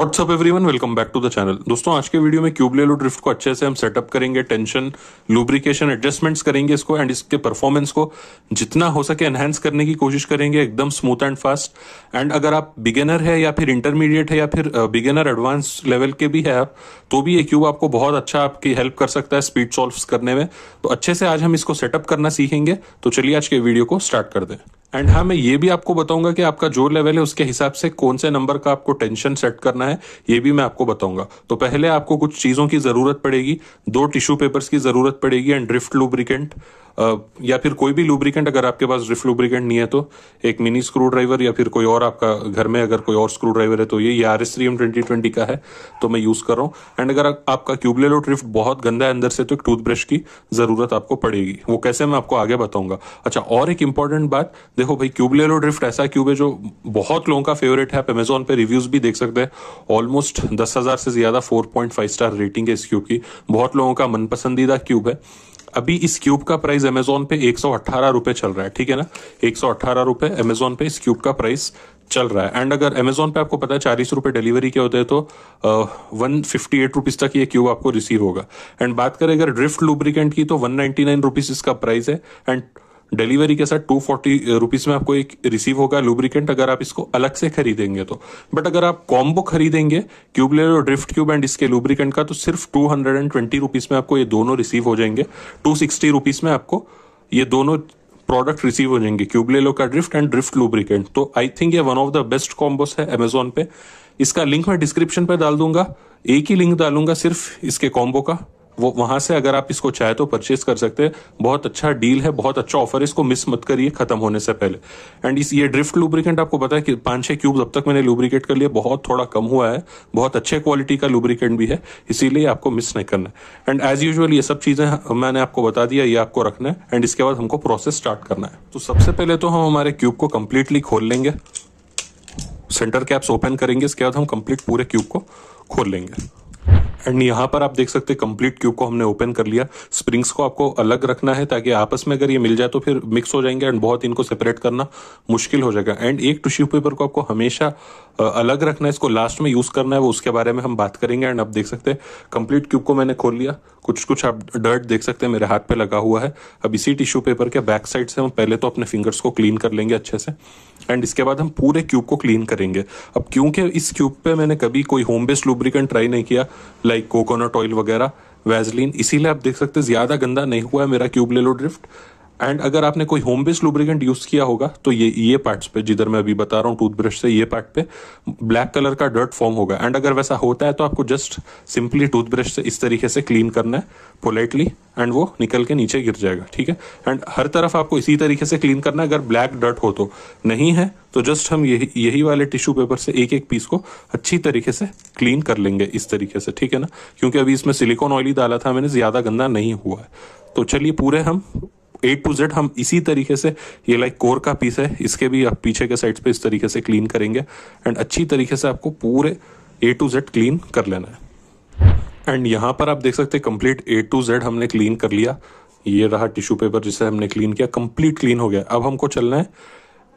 WhatsApp everyone welcome back to the channel दोस्तों आज के वीडियो में क्यूब लेलो ड्रिफ्ट को अच्छे से हम सेटअप करेंगे टेंशन लुब्रिकेशन एडजस्टमेंट्स करेंगे इसको एंड इसके परफॉर्मेंस को जितना हो सके एनहेंस करने की कोशिश करेंगे एकदम स्मूथ एंड फास्ट एंड अगर आप बिगेनर है या फिर इंटरमीडिएट है या फिर बिगेनर एडवांस लेवल के भी है आप तो भी ये क्यूब आपको बहुत अच्छा आपकी हेल्प कर सकता है स्पीड सॉल्व करने में तो अच्छे से आज हम इसको सेटअप करना सीखेंगे तो चलिए आज के वीडियो को स्टार्ट कर दें एंड हाँ मैं ये भी आपको बताऊंगा कि आपका जो लेवल है उसके हिसाब से कौन से नंबर का आपको टेंशन सेट करना है ये भी मैं आपको बताऊंगा तो पहले आपको कुछ चीज़ों की ज़रूरत पड़ेगी दो टिश्यू पेपर्स की ज़रूरत पड़ेगी एंड ड्रिफ्ट लुब्रिकेंट या फिर कोई भी लुब्रिकेंट अगर आपके पास रिफ लुब्रिकेंट नहीं है तो एक मिनी स्क्रू ड्राइवर या फिर कोई और आपका घर में अगर कोई और स्क्रू ड्राइवर है तो ये R S three M twenty twenty का है तो मैं यूज़ कर रहा हूँ एंड अगर आपका क्यूबलेलो ड्रिफ्ट बहुत गंदा है अंदर से तो एक टूथब्रश की ज़रूरत आपको पड़ेगी वो कैसे मैं आपको आगे बताऊंगा अच्छा और एक इंपॉर्टेंट बात देखो भाई क्यूबलेलो ड्रिफ्ट ऐसा क्यूब है जो बहुत लोगों का फेवरेट है आप अमेजोन पे रिव्यूज भी देख सकते हैं ऑलमोस्ट दस हज़ार से ज़्यादा four point five star rating है इस क्यूब की बहुत लोगों का मन पसंदीदा क्यूब है अभी इस क्यूब का प्राइस अमेजोन पे एक सौ चल रहा है ठीक है ना एक सौ अमेजोन पे इस क्यूब का प्राइस चल रहा है एंड अगर अमेजोन पे आपको पता है चालीस रुपए डिलीवरी के होते हैं तो वन फिफ्टी एट रुपीज़ तक ये क्यूब आपको रिसीव होगा एंड बात करें अगर ड्रिफ्ट लुब्रिकेंट की तो वन नाइनटी नाइन रुपीज़ इसका प्राइस है एंड डिलीवरी के साथ टू फोर्टी रुपीज में आपको एक रिसीव होगा लुब्रिकेंट अगर आप इसको अलग से खरीदेंगे तो बट अगर आप कॉम्बो खरीदेंगे क्यूबलेर और ड्रिफ्ट क्यूब एंड इसके लुब्रिकेंट का तो सिर्फ two hundred and twenty rupees में आपको ये दोनों रिसीव हो जाएंगे टू सिक्सटी रुपीज में आपको ये दोनों प्रोडक्ट रिसीव हो जाएंगे क्यूबलेलो का ड्रिफ्ट एंड ड्रिफ्ट लुब्रिकेंट तो आई थिंक ये one of the best combos है अमेजोन पे इसका लिंक मैं डिस्क्रिप्शन पे डाल दूंगा एक ही लिंक डालूंगा सिर्फ इसके कॉम्बो का वो वहां से अगर आप इसको चाहे तो परचेज कर सकते हैं बहुत अच्छा डील है बहुत अच्छा ऑफर है इसको मिस मत करिए खत्म होने से पहले एंड इस ये ड्रिफ्ट लुब्रिकेंट आपको पता है कि पाँच छः क्यूब अब तक मैंने लुब्रिकेट कर लिया बहुत थोड़ा कम हुआ है बहुत अच्छे क्वालिटी का लुब्रिकेंट भी है इसीलिए आपको मिस नहीं करना है एंड एज यूजल ये सब चीज़ें मैंने आपको बता दिया ये आपको रखना है एंड इसके बाद हमको प्रोसेस स्टार्ट करना है तो सबसे पहले तो हम हमारे क्यूब को कम्प्लीटली खोल लेंगे सेंटर कैप्स ओपन करेंगे इसके बाद हम कंप्लीट पूरे क्यूब को खोल लेंगे एंड यहाँ पर आप देख सकते हैं कंप्लीट क्यूब को हमने ओपन कर लिया स्प्रिंग्स को आपको अलग रखना है ताकि आपस में अगर ये मिल जाए तो फिर मिक्स हो जाएंगे एंड बहुत इनको सेपरेट करना मुश्किल हो जाएगा एंड एक टिश्यू पेपर को आपको हमेशा अलग रखना है इसको लास्ट में यूज़ करना है वो उसके बारे में हम बात करेंगे एंड आप देख सकते हैं कंप्लीट क्यूब को मैंने खोल लिया कुछ कुछ आप डर्ट देख सकते हैं मेरे हाथ पे लगा हुआ है अब इसी टिश्यू पेपर के बैक साइड से हम पहले तो अपने फिंगर्स को क्लीन कर लेंगे अच्छे से एंड इसके बाद हम पूरे क्यूब को क्लीन करेंगे अब क्योंकि इस क्यूब पे मैंने कभी कोई होम बेस्ड लुब्रिकेंट ट्राई नहीं किया लाइक कोकोनट ऑयल वगैरह वैजलिन इसीलिए आप देख सकते हैं ज़्यादा गंदा नहीं हुआ है मेरा क्यूब ले लो ड्रिफ्ट एंड अगर आपने कोई होम बेस्ड लुब्रिकेंट यूज़ किया होगा तो ये ये पार्ट्स पे जिधर मैं अभी बता रहा हूँ टूथब्रश से ये पार्ट पे ब्लैक कलर का डर्ट फॉर्म होगा एंड अगर वैसा होता है तो आपको जस्ट सिंपली टूथब्रश से इस तरीके से क्लीन करना है पोलाइटली एंड वो निकल के नीचे गिर जाएगा ठीक है एंड हर तरफ आपको इसी तरीके से क्लीन करना है अगर ब्लैक डर्ट हो तो नहीं है तो जस्ट हम यही यही वाले टिश्यू पेपर से एक एक पीस को अच्छी तरीके से क्लीन कर लेंगे इस तरीके से ठीक है ना क्योंकि अभी इसमें सिलिकॉन ऑयल ही डाला था मैंने ज़्यादा गंदा नहीं हुआ है तो चलिए पूरे हम ए टू जेड हम इसी तरीके से ये लाइक कोर का पीस है इसके भी आप पीछे के साइड्स पे इस तरीके से क्लीन करेंगे एंड अच्छी तरीके से आपको पूरे ए टू जेड क्लीन कर लेना है एंड यहाँ पर आप देख सकते हैं कंप्लीट ए टू जेड हमने क्लीन कर लिया ये रहा टिश्यू पेपर जिसे हमने क्लीन किया कंप्लीट क्लीन हो गया अब हमको चलना है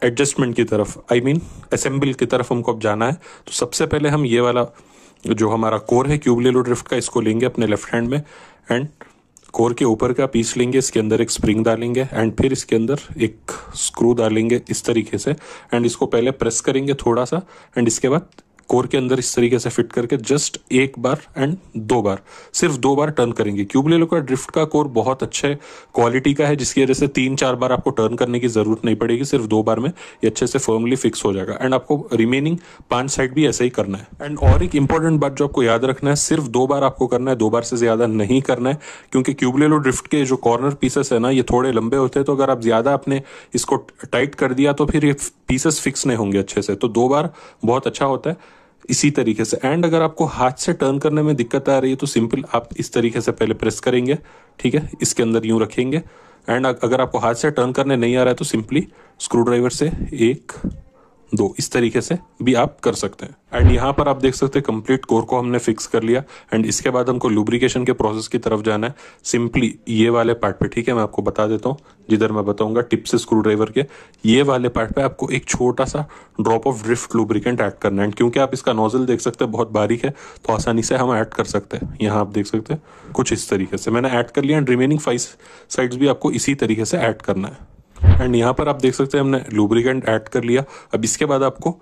एडजस्टमेंट की तरफ आई मीन असेंबल की तरफ हमको अब जाना है तो सबसे पहले हम ये वाला जो हमारा कोर है क्यूबलेलो ड्रिफ्ट का इसको लेंगे अपने लेफ्ट हैंड में एंड कोर के ऊपर का पीस लेंगे इसके अंदर एक स्प्रिंग डालेंगे एंड फिर इसके अंदर एक स्क्रू डालेंगे इस तरीके से एंड इसको पहले प्रेस करेंगे थोड़ा सा एंड इसके बाद कोर के अंदर इस तरीके से फिट करके जस्ट एक बार एंड दो बार सिर्फ दो बार टर्न करेंगे क्यूबलेलो का ड्रिफ्ट का कोर बहुत अच्छे क्वालिटी का है जिसकी वजह से तीन चार बार आपको टर्न करने की जरूरत नहीं पड़ेगी सिर्फ दो बार में ये अच्छे से फर्मली फिक्स हो जाएगा एंड आपको रिमेनिंग पांच साइड भी ऐसा ही करना है एंड और एक इंपॉर्टेंट बात जो आपको याद रखना है सिर्फ दो बार आपको करना है दो बार से ज्यादा नहीं करना है क्योंकि क्यूबलेलो ड्रिफ्ट के जो कॉर्नर पीसेस है ना ये थोड़े लंबे होते हैं तो अगर आप ज्यादा आपने इसको टाइट कर दिया तो फिर ये पीसेस फिक्स नहीं होंगे अच्छे से तो दो बार बहुत अच्छा होता है इसी तरीके से एंड अगर आपको हाथ से टर्न करने में दिक्कत आ रही है तो सिंपल आप इस तरीके से पहले प्रेस करेंगे ठीक है इसके अंदर यूं रखेंगे एंड अगर आपको हाथ से टर्न करने नहीं आ रहा है तो सिंपली स्क्रू ड्राइवर से एक दो इस तरीके से भी आप कर सकते हैं एंड यहाँ पर आप देख सकते हैं कंप्लीट कोर को हमने फिक्स कर लिया एंड इसके बाद हमको लुब्रिकेशन के प्रोसेस की तरफ जाना है सिंपली ये वाले पार्ट पे ठीक है मैं आपको बता देता हूँ जिधर मैं बताऊंगा टिप से स्क्रू ड्राइवर के ये वाले पार्ट पे आपको एक छोटा सा drop of drift lubricant add करना है एंड क्योंकि आप इसका नोजल देख सकते हैं बहुत बारीक है तो आसानी से हम ऐड कर सकते हैं यहाँ आप देख सकते हैं कुछ इस तरीके से मैंने ऐड कर लिया एंड रिमेनिंग फाइव साइड्स भी आपको इसी तरीके से ऐड करना है एंड यहाँ पर आप देख सकते हैं हमने लुब्रिकेंट ऐड कर लिया अब इसके बाद आपको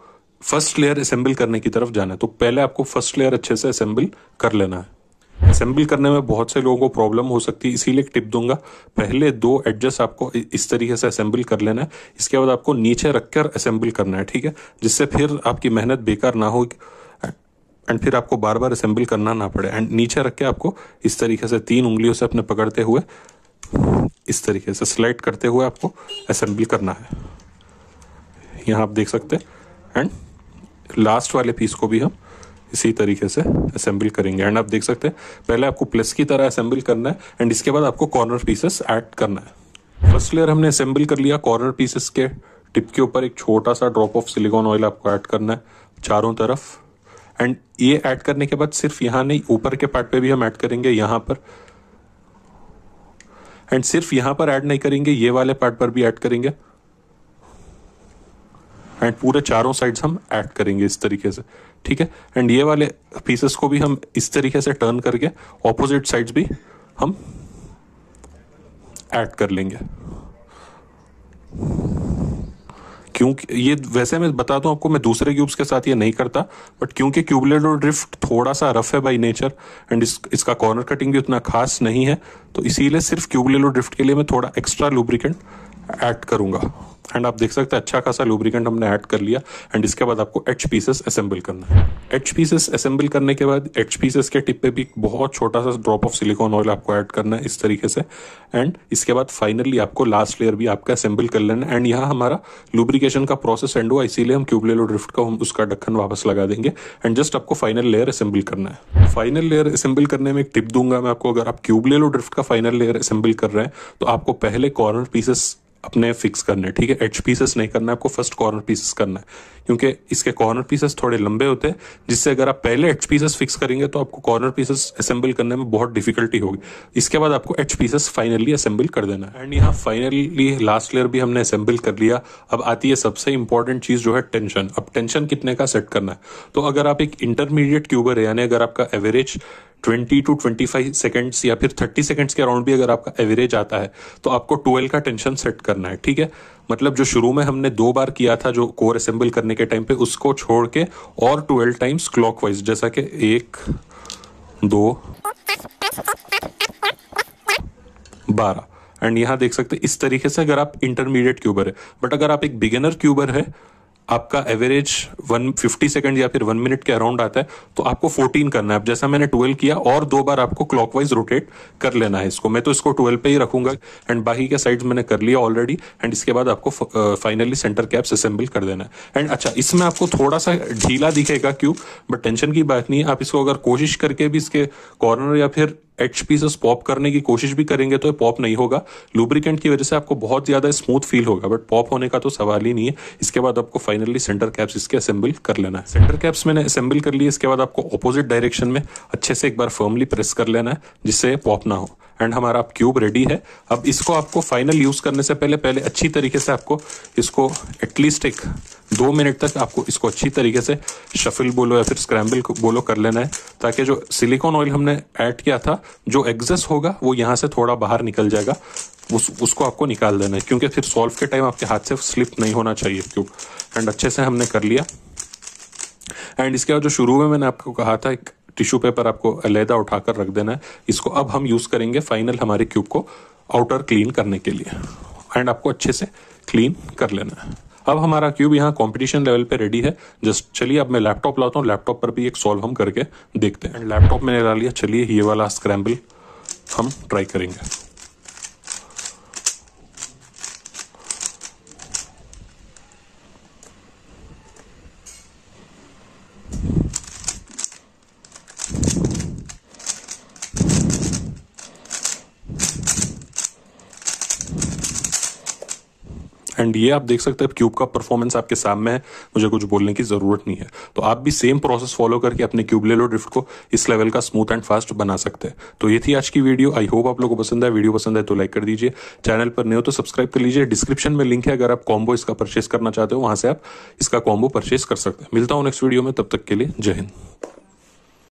फर्स्ट लेयर असेंबल करने की तरफ जाना है तो पहले आपको फर्स्ट लेयर अच्छे से असेंबल कर लेना है असेंबल करने में बहुत से लोगों को प्रॉब्लम हो सकती है इसीलिए टिप दूंगा पहले दो एडजस्ट आपको इस तरीके से असेंबल कर लेना है इसके बाद आपको नीचे रखकर असेंबल करना है ठीक है जिससे फिर आपकी मेहनत बेकार ना हो एंड फिर आपको बार बार असेंबल करना ना पड़े एंड नीचे रख के आपको इस तरीके से तीन उंगलियों से अपने पकड़ते हुए इस तरीके से सिलेक्ट करते हुए आपको असेंबल करना है यहाँ आप देख सकते हैं एंड लास्ट वाले पीस को भी हम इसी तरीके से असेंबल करेंगे एंड आप देख सकते हैं पहले आपको प्लस की तरह असेंबल करना है एंड इसके बाद आपको कॉर्नर पीसेस ऐड करना है फर्स्ट लेयर हमने असेंबल कर लिया कॉर्नर पीसेस के टिप के ऊपर एक छोटा सा ड्रॉप ऑफ सिलिकॉन ऑयल आपको ऐड करना है चारों तरफ एंड ये ऐड करने के बाद सिर्फ यहाँ नहीं ऊपर के पार्ट पे भी हम ऐड करेंगे यहाँ पर एंड सिर्फ यहां पर ऐड नहीं करेंगे ये वाले पार्ट पर भी ऐड करेंगे एंड पूरे चारों साइड्स हम ऐड करेंगे इस तरीके से ठीक है एंड ये वाले पीसेस को भी हम इस तरीके से टर्न करके ऑपोजिट साइड्स भी हम ऐड कर लेंगे क्योंकि ये वैसे मैं बताता हूँ आपको मैं दूसरे क्यूब्स के साथ ये नहीं करता बट क्योंकि और ड्रिफ्ट थोड़ा सा रफ है बाई नेचर एंड इस, इसका कॉर्नर कटिंग भी उतना खास नहीं है तो इसीलिए सिर्फ और ड्रिफ्ट के लिए मैं थोड़ा एक्स्ट्रा लुब्रिकेंट ऐड करूँगा एंड आप देख सकते हैं अच्छा खासा लुब्रिकेंट हमने ऐड कर लिया एंड इसके बाद आपको एच पीसेस असेंबल करना है एच पीसेस असेंबल करने के बाद एच पीसेस के टिप पे भी बहुत छोटा सा ड्रॉप ऑफ सिलिकॉन ऑयल आपको ऐड करना है इस तरीके से एंड इसके बाद फाइनली आपको लास्ट लेयर भी आपका असेंबल कर लेना है एंड यहाँ हमारा लुब्रिकेशन का प्रोसेस एंड हुआ इसीलिए हम क्यूबलेलो ड्रिफ्ट का हम उसका ढक्कन वापस लगा देंगे एंड जस्ट आपको फाइनल लेयर असेंबल करना है फाइनल लेयर असेंबल करने में एक टिप दूंगा मैं आपको अगर आप क्यूबलेलो ड्रिफ्ट का फाइनल लेयर असेंबल कर रहे हैं तो आपको पहले कॉर्नर पीसेस अपने फिक्स करने हैं ठीक है एच पीसेस नहीं करना है आपको फर्स्ट कॉर्नर पीसेस करना है क्योंकि इसके कॉर्नर पीसेस थोड़े लंबे होते हैं जिससे अगर आप पहले एच पीसेस फिक्स करेंगे तो आपको कॉर्नर पीसेस असेंबल करने में बहुत डिफिकल्टी होगी इसके बाद आपको एच पीसेस फाइनली असेंबल कर देना है एंड यहाँ फाइनली लास्ट लेयर भी हमने असेंबल कर लिया अब आती है सबसे इंपॉर्टेंट चीज़ जो है टेंशन अब टेंशन कितने का सेट करना है तो अगर आप एक इंटरमीडिएट क्यूबर है यानी अगर आपका average twenty to twenty five seconds या फिर थर्टी सेकेंड्स के अराउंड भी अगर आपका एवरेज आता है तो आपको ट्वेल्व का टेंशन सेट करना है ठीक है मतलब जो शुरू में हमने दो बार किया था जो कोर असेंबल करने के टाइम पे उसको छोड़ के और ट्वेल्व टाइम्स क्लॉकवाइज जैसा कि एक दो बारह एंड यहाँ देख सकते इस तरीके से अगर आप इंटरमीडिएट क्यूबर है बट अगर आप एक बिगिनर क्यूबर है आपका एवरेज 150 सेकेंड या फिर वन मिनट के अराउंड आता है तो आपको 14 करना है जैसा मैंने 12 किया और दो बार आपको क्लॉकवाइज रोटेट कर लेना है इसको मैं तो इसको 12 पे ही रखूंगा एंड बाकी के साइड मैंने कर लिया ऑलरेडी एंड इसके बाद आपको फाइनली सेंटर कैप्स असेंबल कर देना है एंड अच्छा इसमें आपको थोड़ा सा ढीला दिखेगा क्यों बट टेंशन की बात नहीं है आप इसको अगर कोशिश करके भी इसके कॉर्नर या फिर एच पीसेस पॉप करने की कोशिश भी करेंगे तो पॉप नहीं होगा लुब्रिकेंट की वजह से आपको बहुत ज़्यादा स्मूथ फील होगा बट पॉप होने का तो सवाल ही नहीं है इसके बाद आपको फाइनली सेंटर कैप्स इसके असेंबल कर लेना है सेंटर कैप्स मैंने असेंबल कर लिए इसके बाद आपको अपोजिट डायरेक्शन में अच्छे से एक बार फर्मली प्रेस कर लेना है जिससे पॉप ना हो एंड हमारा आप क्यूब रेडी है अब इसको आपको फाइनल यूज़ करने से पहले पहले अच्छी तरीके से आपको इसको एटलीस्ट एक दो मिनट तक आपको इसको अच्छी तरीके से शफिल बोलो या फिर स्क्रैम्बल बोलो कर लेना है ताकि जो सिलिकॉन ऑयल हमने ऐड किया था जो एग्जस होगा वो यहाँ से थोड़ा बाहर निकल जाएगा उस उसको आपको निकाल देना है क्योंकि फिर सॉल्व के टाइम आपके हाथ से स्लिप नहीं होना चाहिए क्यूब एंड अच्छे से हमने कर लिया एंड इसके बाद जो शुरू में मैंने आपको कहा था एक टिश्यू पेपर आपको अलहदा उठाकर रख देना है इसको अब हम यूज़ करेंगे फाइनल हमारे क्यूब को आउटर क्लीन करने के लिए एंड आपको अच्छे से क्लीन कर लेना है अब हमारा क्यूब यहाँ कंपटीशन लेवल पे रेडी है जस्ट चलिए अब मैं लैपटॉप लाता हूँ लैपटॉप पर भी एक सॉल्व हम करके देखते हैं एंड लैपटॉप मैंने ला लिया चलिए ये वाला स्क्रैम्बल हम ट्राई करेंगे एंड ये आप देख सकते हैं क्यूब का परफॉर्मेंस आपके सामने है मुझे कुछ बोलने की ज़रूरत नहीं है तो आप भी सेम प्रोसेस फॉलो करके अपने क्यूबलेलो ड्रिफ्ट को इस लेवल का स्मूथ एंड फास्ट बना सकते हैं तो ये थी आज की वीडियो आई होप आप लोगों को पसंद है वीडियो पसंद है तो लाइक कर दीजिए चैनल पर नहीं हो तो सब्सक्राइब कर लीजिए डिस्क्रिप्शन में लिंक है अगर आप कॉम्बो इसका परचेस करना चाहते हो वहां से आप इसका कॉम्बो परचेस कर सकते हैं मिलता हूँ नेक्स्ट वीडियो में तब तक के लिए जय हिंद